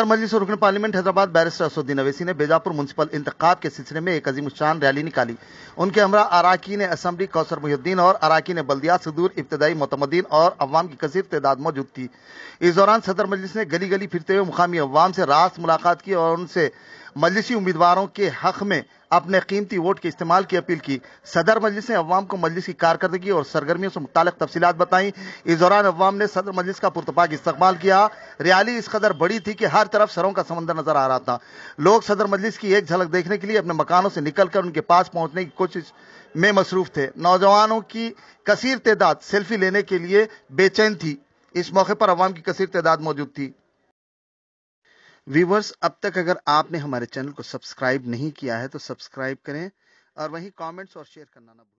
सदर मजलिस रुकन पार्लियामेंट हैदराबाद बैरिस्टर असुद्दीन अवैसी ने बेजापुर मुंसिपल इंतखाब के सिलसिले में एक अजीम शान रैली निकाली उनके हमरा ने असम्बली कौसर मुहिद्दीन और अराकी ने बल्दिया सदूर इब्तदाई मतमदीन और अवाम की कसीर तदाद मौजूद थी इस दौरान सदर मजलिस ने गली गली फिरते हुए मुकामी अवाम से रास्त मुलाकात की और उनसे मजलिसी उम्मीदवारों के हक में अपने कीमती वोट के इस्तेमाल की अपील की सदर मजलिस ने अवाम को मजलिस की कारकर्दगी और सरगर्मियों से मुतल तफसी बताई इस दौरान अवाम ने सदर मजलिस का पुरतपाक इस्तेमाल किया रियाली इस कदर बड़ी थी कि हर तरफ सरों का समंदर नजर आ रहा था लोग सदर मजलिस की एक झलक देखने के लिए अपने मकानों से निकल कर उनके पास पहुंचने की कोशिश में मसरूफ थे नौजवानों की कसर तदाद सेल्फी लेने के लिए बेचैन थी इस मौके पर अवाम की कसीर तदाद मौजूद थी व्यूवर्स अब तक अगर आपने हमारे चैनल को सब्सक्राइब नहीं किया है तो सब्सक्राइब करें और वहीं कमेंट्स और शेयर करना ना